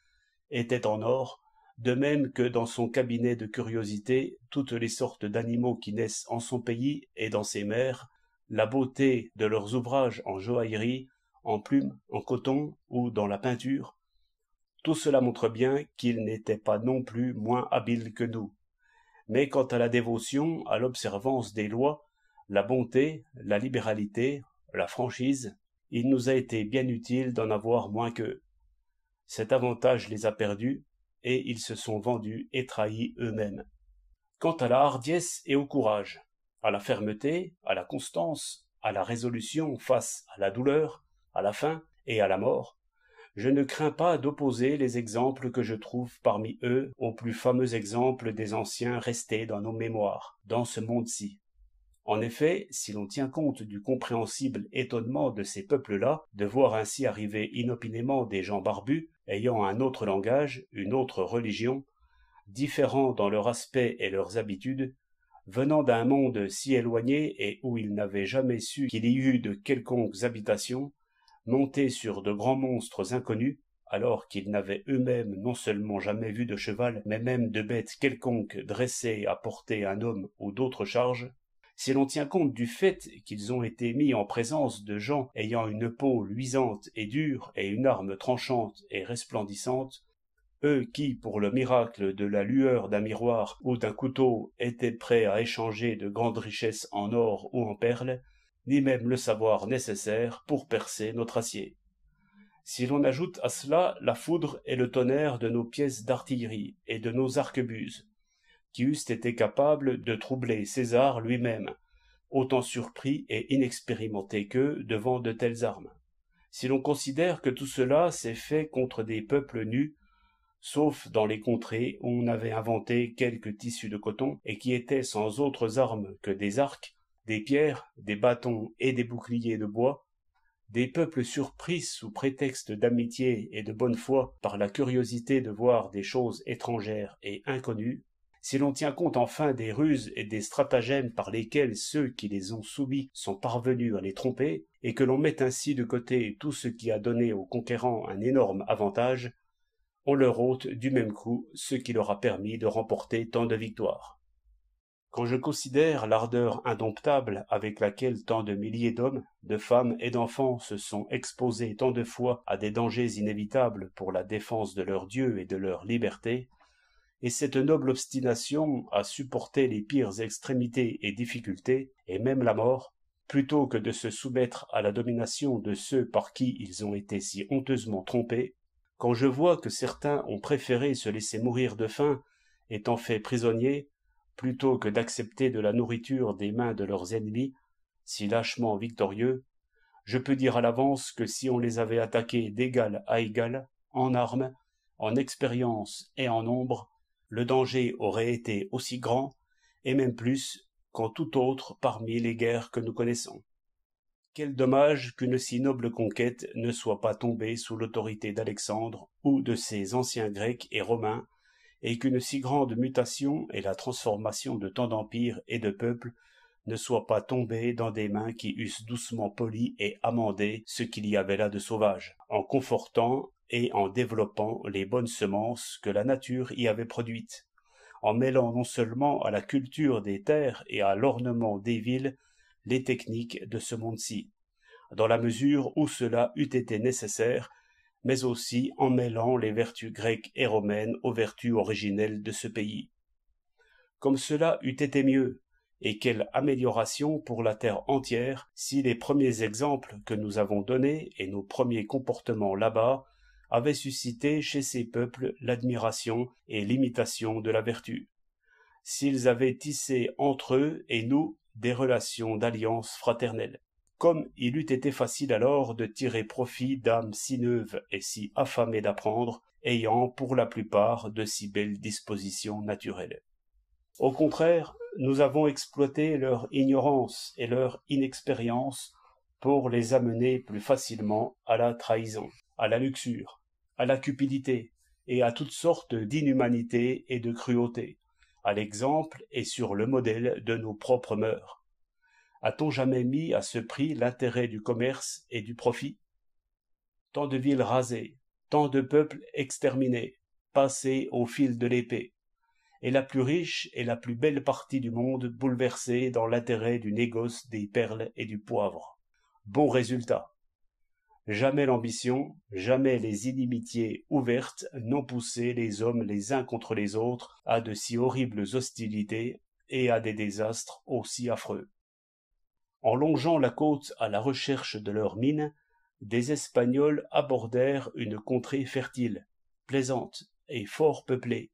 Speaker 1: étaient en or de même que dans son cabinet de curiosités toutes les sortes d'animaux qui naissent en son pays et dans ses mers la beauté de leurs ouvrages en joaillerie en plumes en coton ou dans la peinture tout cela montre bien qu'il n'était pas non plus moins habile que nous mais quant à la dévotion, à l'observance des lois, la bonté, la libéralité, la franchise, il nous a été bien utile d'en avoir moins qu'eux. Cet avantage les a perdus, et ils se sont vendus et trahis eux-mêmes. Quant à la hardiesse et au courage, à la fermeté, à la constance, à la résolution face à la douleur, à la faim et à la mort, je ne crains pas d'opposer les exemples que je trouve parmi eux aux plus fameux exemples des anciens restés dans nos mémoires, dans ce monde-ci. En effet, si l'on tient compte du compréhensible étonnement de ces peuples-là, de voir ainsi arriver inopinément des gens barbus, ayant un autre langage, une autre religion, différents dans leur aspect et leurs habitudes, venant d'un monde si éloigné et où ils n'avaient jamais su qu'il y eût de quelconques habitations, montés sur de grands monstres inconnus alors qu'ils n'avaient eux-mêmes non seulement jamais vu de cheval, mais même de bête quelconque dressée à porter un homme ou d'autres charges, si l'on tient compte du fait qu'ils ont été mis en présence de gens ayant une peau luisante et dure et une arme tranchante et resplendissante, eux qui, pour le miracle de la lueur d'un miroir ou d'un couteau, étaient prêts à échanger de grandes richesses en or ou en perles, ni même le savoir nécessaire pour percer notre acier. Si l'on ajoute à cela la foudre et le tonnerre de nos pièces d'artillerie et de nos arquebuses, qui eussent été capables de troubler César lui-même, autant surpris et inexpérimenté qu'eux devant de telles armes. Si l'on considère que tout cela s'est fait contre des peuples nus, sauf dans les contrées où on avait inventé quelques tissus de coton et qui étaient sans autres armes que des arcs, des pierres, des bâtons et des boucliers de bois, des peuples surpris sous prétexte d'amitié et de bonne foi par la curiosité de voir des choses étrangères et inconnues, si l'on tient compte enfin des ruses et des stratagèmes par lesquels ceux qui les ont soumis sont parvenus à les tromper, et que l'on met ainsi de côté tout ce qui a donné aux conquérants un énorme avantage, on leur ôte du même coup ce qui leur a permis de remporter tant de victoires quand je considère l'ardeur indomptable avec laquelle tant de milliers d'hommes de femmes et d'enfants se sont exposés tant de fois à des dangers inévitables pour la défense de leur dieu et de leur liberté et cette noble obstination à supporter les pires extrémités et difficultés et même la mort plutôt que de se soumettre à la domination de ceux par qui ils ont été si honteusement trompés quand je vois que certains ont préféré se laisser mourir de faim étant faits prisonniers plutôt que d'accepter de la nourriture des mains de leurs ennemis, si lâchement victorieux, je peux dire à l'avance que si on les avait attaqués d'égal à égal, en armes, en expérience et en nombre, le danger aurait été aussi grand, et même plus, qu'en tout autre parmi les guerres que nous connaissons. Quel dommage qu'une si noble conquête ne soit pas tombée sous l'autorité d'Alexandre ou de ses anciens Grecs et Romains et qu'une si grande mutation et la transformation de tant d'empires et de peuples ne soient pas tombés dans des mains qui eussent doucement poli et amendé ce qu'il y avait là de sauvage, en confortant et en développant les bonnes semences que la nature y avait produites, en mêlant non seulement à la culture des terres et à l'ornement des villes les techniques de ce monde-ci, dans la mesure où cela eût été nécessaire mais aussi en mêlant les vertus grecques et romaines aux vertus originelles de ce pays. Comme cela eût été mieux, et quelle amélioration pour la terre entière si les premiers exemples que nous avons donnés et nos premiers comportements là-bas avaient suscité chez ces peuples l'admiration et l'imitation de la vertu, s'ils avaient tissé entre eux et nous des relations d'alliance fraternelle comme il eût été facile alors de tirer profit d'âmes si neuves et si affamées d'apprendre, ayant pour la plupart de si belles dispositions naturelles. Au contraire, nous avons exploité leur ignorance et leur inexpérience pour les amener plus facilement à la trahison, à la luxure, à la cupidité et à toutes sortes d'inhumanités et de cruautés, à l'exemple et sur le modèle de nos propres mœurs a-t-on jamais mis à ce prix l'intérêt du commerce et du profit Tant de villes rasées, tant de peuples exterminés, passés au fil de l'épée, et la plus riche et la plus belle partie du monde bouleversée dans l'intérêt du négoce des perles et du poivre. Bon résultat. Jamais l'ambition, jamais les inimitiés ouvertes n'ont poussé les hommes les uns contre les autres à de si horribles hostilités et à des désastres aussi affreux. En longeant la côte à la recherche de leurs mines, des Espagnols abordèrent une contrée fertile, plaisante et fort peuplée.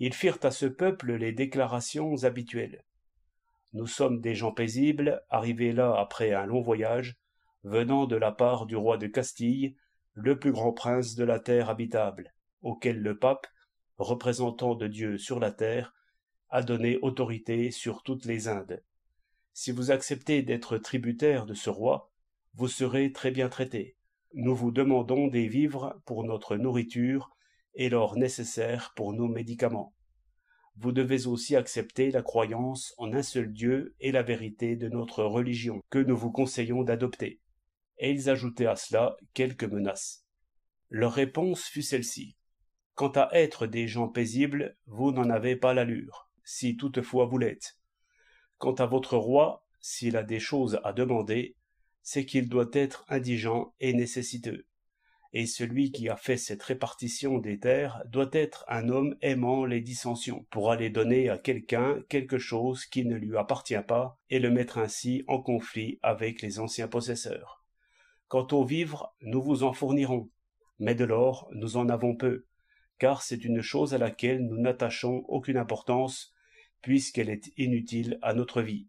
Speaker 1: Ils firent à ce peuple les déclarations habituelles. Nous sommes des gens paisibles, arrivés là après un long voyage, venant de la part du roi de Castille, le plus grand prince de la terre habitable, auquel le pape, représentant de Dieu sur la terre, a donné autorité sur toutes les Indes. Si vous acceptez d'être tributaire de ce roi, vous serez très bien traité. Nous vous demandons des vivres pour notre nourriture et l'or nécessaire pour nos médicaments. Vous devez aussi accepter la croyance en un seul Dieu et la vérité de notre religion, que nous vous conseillons d'adopter. Et ils ajoutaient à cela quelques menaces. Leur réponse fut celle-ci. Quant à être des gens paisibles, vous n'en avez pas l'allure, si toutefois vous l'êtes. Quant à votre roi, s'il a des choses à demander, c'est qu'il doit être indigent et nécessiteux. Et celui qui a fait cette répartition des terres doit être un homme aimant les dissensions, pour aller donner à quelqu'un quelque chose qui ne lui appartient pas, et le mettre ainsi en conflit avec les anciens possesseurs. Quant aux vivres, nous vous en fournirons, mais de l'or, nous en avons peu, car c'est une chose à laquelle nous n'attachons aucune importance, puisqu'elle est inutile à notre vie,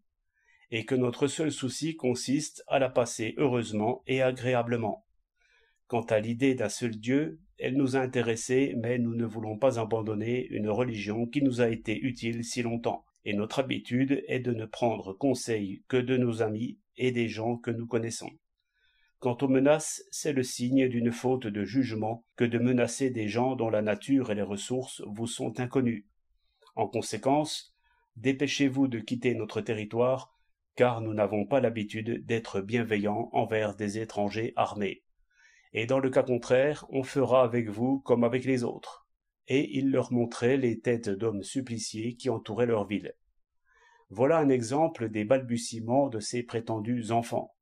Speaker 1: et que notre seul souci consiste à la passer heureusement et agréablement. Quant à l'idée d'un seul Dieu, elle nous a intéressés, mais nous ne voulons pas abandonner une religion qui nous a été utile si longtemps, et notre habitude est de ne prendre conseil que de nos amis et des gens que nous connaissons. Quant aux menaces, c'est le signe d'une faute de jugement que de menacer des gens dont la nature et les ressources vous sont inconnues. En conséquence, dépêchez-vous de quitter notre territoire, car nous n'avons pas l'habitude d'être bienveillants envers des étrangers armés. Et dans le cas contraire, on fera avec vous comme avec les autres. Et il leur montrait les têtes d'hommes suppliciés qui entouraient leur ville. Voilà un exemple des balbutiements de ces prétendus enfants.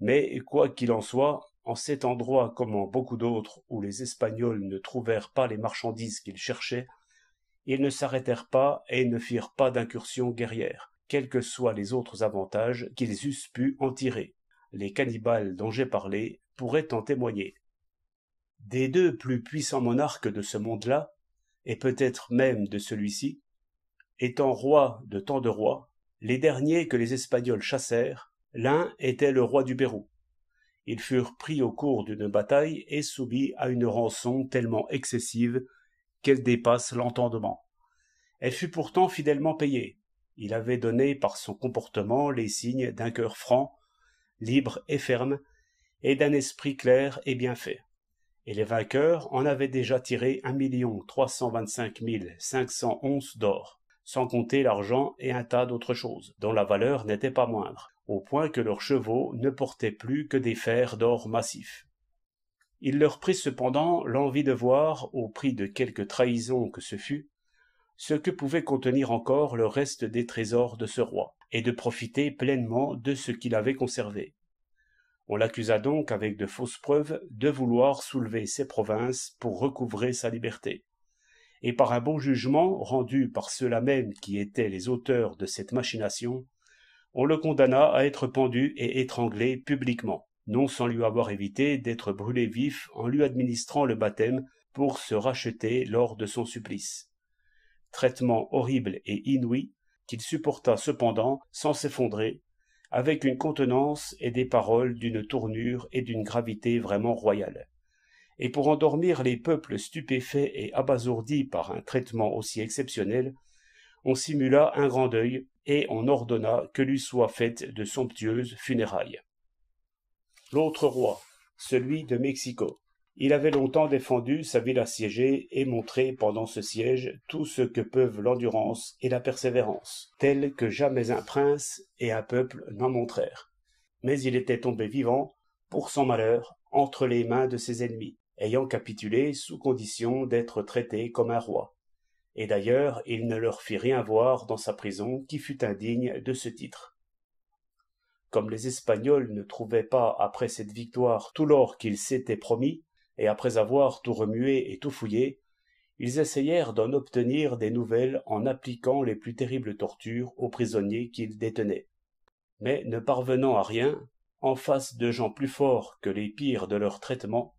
Speaker 1: Mais quoi qu'il en soit, en cet endroit comme en beaucoup d'autres où les Espagnols ne trouvèrent pas les marchandises qu'ils cherchaient, ils ne s'arrêtèrent pas et ne firent pas d'incursions guerrières, quels que soient les autres avantages qu'ils eussent pu en tirer. Les cannibales dont j'ai parlé pourraient en témoigner. Des deux plus puissants monarques de ce monde-là, et peut-être même de celui-ci, étant rois de tant de rois, les derniers que les Espagnols chassèrent, l'un était le roi du Pérou. Ils furent pris au cours d'une bataille et soumis à une rançon tellement excessive qu'elle dépasse l'entendement. Elle fut pourtant fidèlement payée. Il avait donné par son comportement les signes d'un cœur franc, libre et ferme, et d'un esprit clair et bien fait. Et les vainqueurs en avaient déjà tiré un million trois cent vingt-cinq mille cinq cent onze d'or, sans compter l'argent et un tas d'autres choses, dont la valeur n'était pas moindre, au point que leurs chevaux ne portaient plus que des fers d'or massifs il leur prit cependant l'envie de voir, au prix de quelque trahison que ce fût, ce que pouvait contenir encore le reste des trésors de ce roi, et de profiter pleinement de ce qu'il avait conservé. On l'accusa donc avec de fausses preuves de vouloir soulever ses provinces pour recouvrer sa liberté. Et par un bon jugement rendu par ceux-là même qui étaient les auteurs de cette machination, on le condamna à être pendu et étranglé publiquement non sans lui avoir évité d'être brûlé vif en lui administrant le baptême pour se racheter lors de son supplice. Traitement horrible et inouï qu'il supporta cependant sans s'effondrer, avec une contenance et des paroles d'une tournure et d'une gravité vraiment royale. Et pour endormir les peuples stupéfaits et abasourdis par un traitement aussi exceptionnel, on simula un grand deuil et on ordonna que lui soient faites de somptueuses funérailles l'autre roi, celui de Mexico. Il avait longtemps défendu sa ville assiégée et montré pendant ce siège tout ce que peuvent l'endurance et la persévérance, tel que jamais un prince et un peuple n'en montrèrent. Mais il était tombé vivant, pour son malheur, entre les mains de ses ennemis, ayant capitulé sous condition d'être traité comme un roi. Et d'ailleurs, il ne leur fit rien voir dans sa prison qui fut indigne de ce titre. Comme les Espagnols ne trouvaient pas après cette victoire tout l'or qu'ils s'étaient promis, et après avoir tout remué et tout fouillé, ils essayèrent d'en obtenir des nouvelles en appliquant les plus terribles tortures aux prisonniers qu'ils détenaient. Mais ne parvenant à rien, en face de gens plus forts que les pires de leur traitement,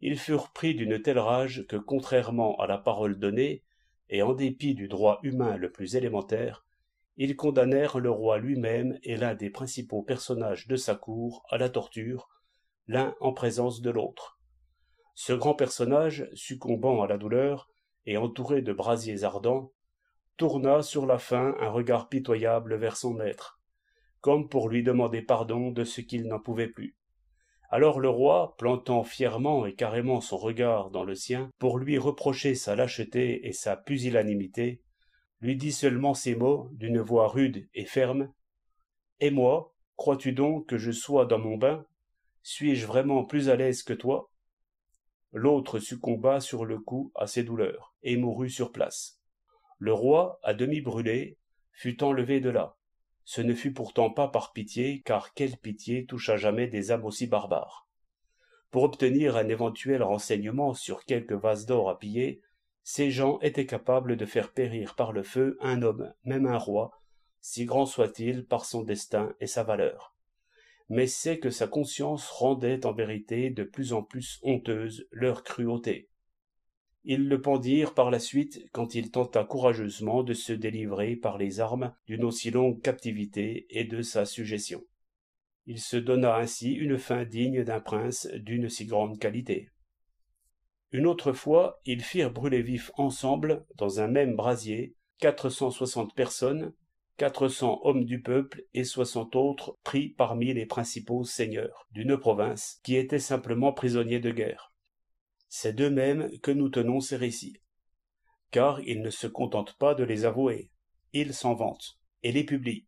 Speaker 1: ils furent pris d'une telle rage que, contrairement à la parole donnée, et en dépit du droit humain le plus élémentaire, ils condamnèrent le roi lui-même et l'un des principaux personnages de sa cour à la torture, l'un en présence de l'autre. Ce grand personnage, succombant à la douleur et entouré de brasiers ardents, tourna sur la fin un regard pitoyable vers son maître, comme pour lui demander pardon de ce qu'il n'en pouvait plus. Alors le roi, plantant fièrement et carrément son regard dans le sien, pour lui reprocher sa lâcheté et sa pusillanimité, lui dit seulement ces mots d'une voix rude et ferme et moi crois-tu donc que je sois dans mon bain suis-je vraiment plus à l'aise que toi l'autre succomba sur le coup à ses douleurs et mourut sur place le roi à demi brûlé fut enlevé de là ce ne fut pourtant pas par pitié car quelle pitié toucha jamais des âmes aussi barbares pour obtenir un éventuel renseignement sur quelque vase d'or à piller ces gens étaient capables de faire périr par le feu un homme, même un roi, si grand soit-il par son destin et sa valeur. Mais c'est que sa conscience rendait en vérité de plus en plus honteuse leur cruauté. Ils le pendirent par la suite quand il tenta courageusement de se délivrer par les armes d'une aussi longue captivité et de sa suggestion. Il se donna ainsi une fin digne d'un prince d'une si grande qualité. Une autre fois, ils firent brûler vifs ensemble, dans un même brasier, quatre cent soixante personnes, quatre cents hommes du peuple et soixante autres pris parmi les principaux seigneurs d'une province qui étaient simplement prisonniers de guerre. C'est d'eux-mêmes que nous tenons ces récits. Car ils ne se contentent pas de les avouer, ils s'en vantent et les publient.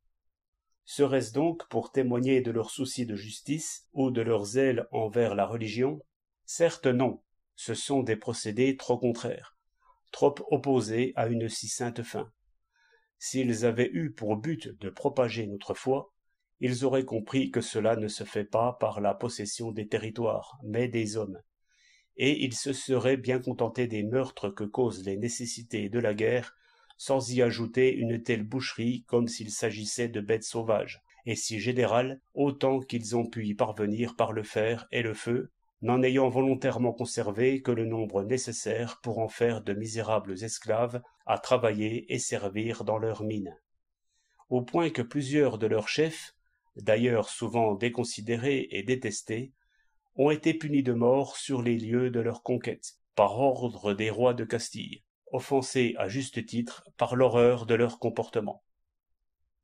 Speaker 1: Serait-ce donc pour témoigner de leur souci de justice ou de leur zèle envers la religion Certes non, ce sont des procédés trop contraires, trop opposés à une si sainte fin. S'ils avaient eu pour but de propager notre foi, ils auraient compris que cela ne se fait pas par la possession des territoires, mais des hommes, et ils se seraient bien contentés des meurtres que causent les nécessités de la guerre, sans y ajouter une telle boucherie comme s'il s'agissait de bêtes sauvages, et si générales autant qu'ils ont pu y parvenir par le fer et le feu, n'en ayant volontairement conservé que le nombre nécessaire pour en faire de misérables esclaves à travailler et servir dans leurs mines. Au point que plusieurs de leurs chefs, d'ailleurs souvent déconsidérés et détestés, ont été punis de mort sur les lieux de leur conquête, par ordre des rois de Castille, offensés à juste titre par l'horreur de leur comportement.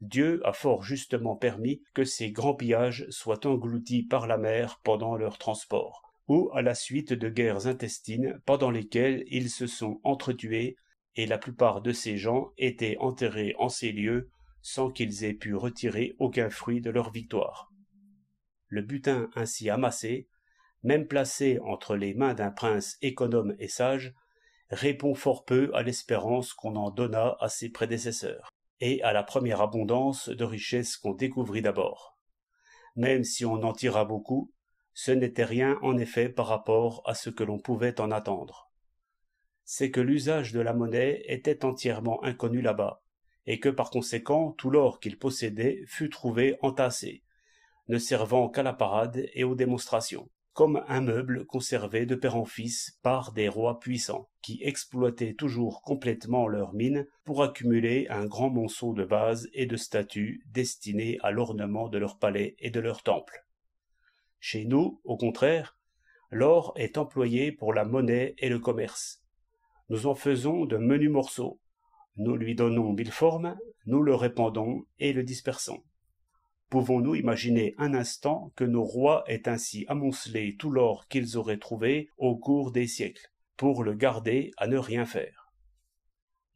Speaker 1: Dieu a fort justement permis que ces grands pillages soient engloutis par la mer pendant leur transport ou à la suite de guerres intestines pendant lesquelles ils se sont entretués et la plupart de ces gens étaient enterrés en ces lieux sans qu'ils aient pu retirer aucun fruit de leur victoire. Le butin ainsi amassé, même placé entre les mains d'un prince économe et sage, répond fort peu à l'espérance qu'on en donna à ses prédécesseurs, et à la première abondance de richesses qu'on découvrit d'abord. Même si on en tira beaucoup, ce n'était rien en effet par rapport à ce que l'on pouvait en attendre c'est que l'usage de la monnaie était entièrement inconnu là-bas et que par conséquent tout l'or qu'il possédait fut trouvé entassé ne servant qu'à la parade et aux démonstrations comme un meuble conservé de père en fils par des rois puissants qui exploitaient toujours complètement leurs mines pour accumuler un grand monceau de vases et de statues destinées à l'ornement de leurs palais et de leurs temples chez nous, au contraire, l'or est employé pour la monnaie et le commerce. Nous en faisons de menus morceaux. Nous lui donnons mille formes, nous le répandons et le dispersons. Pouvons-nous imaginer un instant que nos rois aient ainsi amoncelé tout l'or qu'ils auraient trouvé au cours des siècles, pour le garder à ne rien faire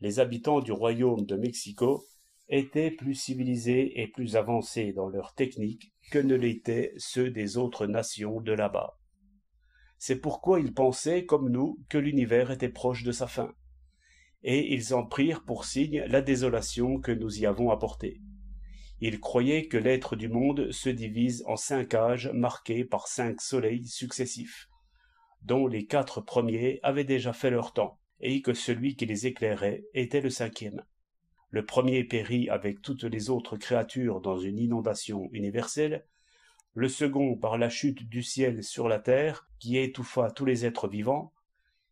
Speaker 1: Les habitants du royaume de Mexico étaient plus civilisés et plus avancés dans leurs techniques que ne l'étaient ceux des autres nations de là-bas. C'est pourquoi ils pensaient, comme nous, que l'univers était proche de sa fin. Et ils en prirent pour signe la désolation que nous y avons apportée. Ils croyaient que l'être du monde se divise en cinq âges marqués par cinq soleils successifs, dont les quatre premiers avaient déjà fait leur temps, et que celui qui les éclairait était le cinquième le premier périt avec toutes les autres créatures dans une inondation universelle, le second par la chute du ciel sur la terre qui étouffa tous les êtres vivants,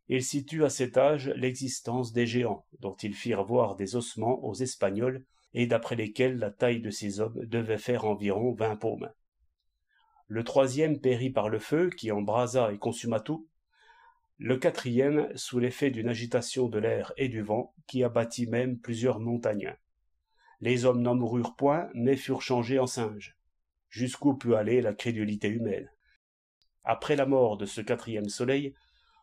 Speaker 1: il situe à cet âge l'existence des géants dont ils firent voir des ossements aux Espagnols et d'après lesquels la taille de ces hommes devait faire environ vingt paumes. Le troisième périt par le feu qui embrasa et consuma tout, le quatrième sous l'effet d'une agitation de l'air et du vent qui abattit même plusieurs montagnes. Les hommes n'en moururent point, mais furent changés en singes. Jusqu'où peut aller la crédulité humaine Après la mort de ce quatrième soleil,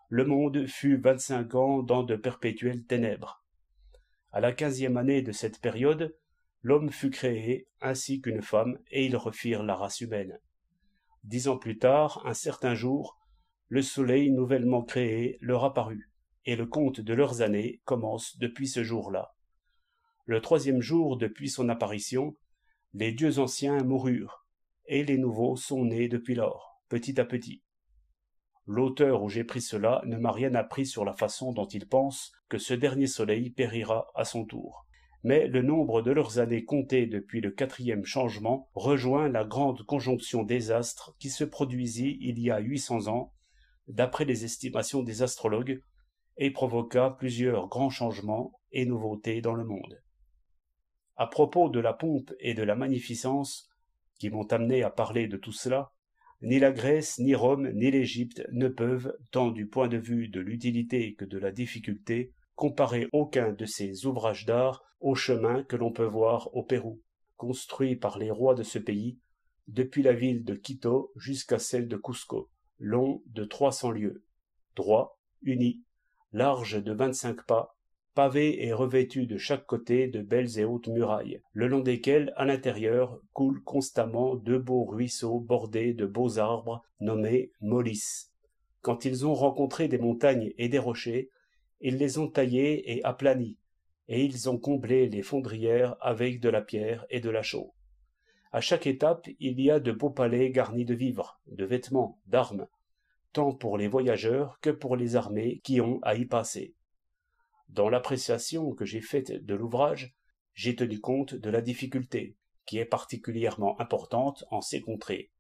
Speaker 1: le monde fut vingt-cinq ans dans de perpétuelles ténèbres. À la quinzième année de cette période, l'homme fut créé ainsi qu'une femme, et ils refirent la race humaine. Dix ans plus tard, un certain jour, le soleil nouvellement créé leur apparut, et le compte de leurs années commence depuis ce jour-là. Le troisième jour depuis son apparition, les dieux anciens moururent, et les nouveaux sont nés depuis lors, petit à petit. L'auteur où j'ai pris cela ne m'a rien appris sur la façon dont il pense que ce dernier soleil périra à son tour. Mais le nombre de leurs années comptées depuis le quatrième changement rejoint la grande conjonction des astres qui se produisit il y a huit cents ans d'après les estimations des astrologues, et provoqua plusieurs grands changements et nouveautés dans le monde. À propos de la pompe et de la magnificence, qui m'ont amené à parler de tout cela, ni la Grèce, ni Rome, ni l'Égypte ne peuvent, tant du point de vue de l'utilité que de la difficulté, comparer aucun de ces ouvrages d'art au chemin que l'on peut voir au Pérou, construit par les rois de ce pays, depuis la ville de Quito jusqu'à celle de Cusco long de trois cents lieues droit uni large de vingt-cinq pas pavé et revêtu de chaque côté de belles et hautes murailles le long desquelles à l'intérieur coulent constamment deux beaux ruisseaux bordés de beaux arbres nommés mollis. quand ils ont rencontré des montagnes et des rochers ils les ont taillés et aplanis et ils ont comblé les fondrières avec de la pierre et de la chaux à chaque étape il y a de beaux palais garnis de vivres de vêtements d'armes tant pour les voyageurs que pour les armées qui ont à y passer dans l'appréciation que j'ai faite de l'ouvrage j'ai tenu compte de la difficulté qui est particulièrement importante en ces contrées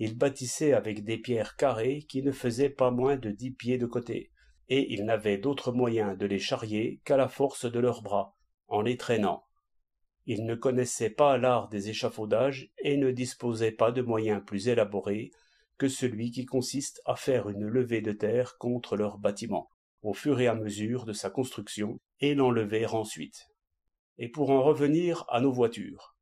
Speaker 1: Ils bâtissaient avec des pierres carrées qui ne faisaient pas moins de dix pieds de côté et ils n'avaient d'autre moyen de les charrier qu'à la force de leurs bras en les traînant ils ne connaissaient pas l'art des échafaudages et ne disposaient pas de moyens plus élaborés que celui qui consiste à faire une levée de terre contre leur bâtiment au fur et à mesure de sa construction et l'enlever ensuite et pour en revenir à nos voitures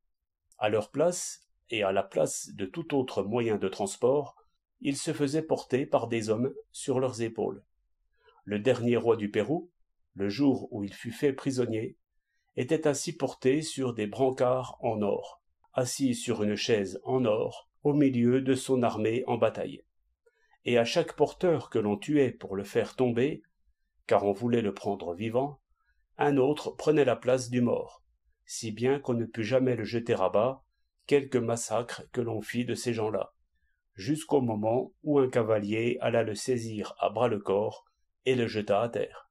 Speaker 1: à leur place et à la place de tout autre moyen de transport ils se faisaient porter par des hommes sur leurs épaules le dernier roi du pérou le jour où il fut fait prisonnier était ainsi porté sur des brancards en or, assis sur une chaise en or, au milieu de son armée en bataille. Et à chaque porteur que l'on tuait pour le faire tomber, car on voulait le prendre vivant, un autre prenait la place du mort, si bien qu'on ne put jamais le jeter à bas, quelque massacre que l'on fit de ces gens-là, jusqu'au moment où un cavalier alla le saisir à bras le corps et le jeta à terre.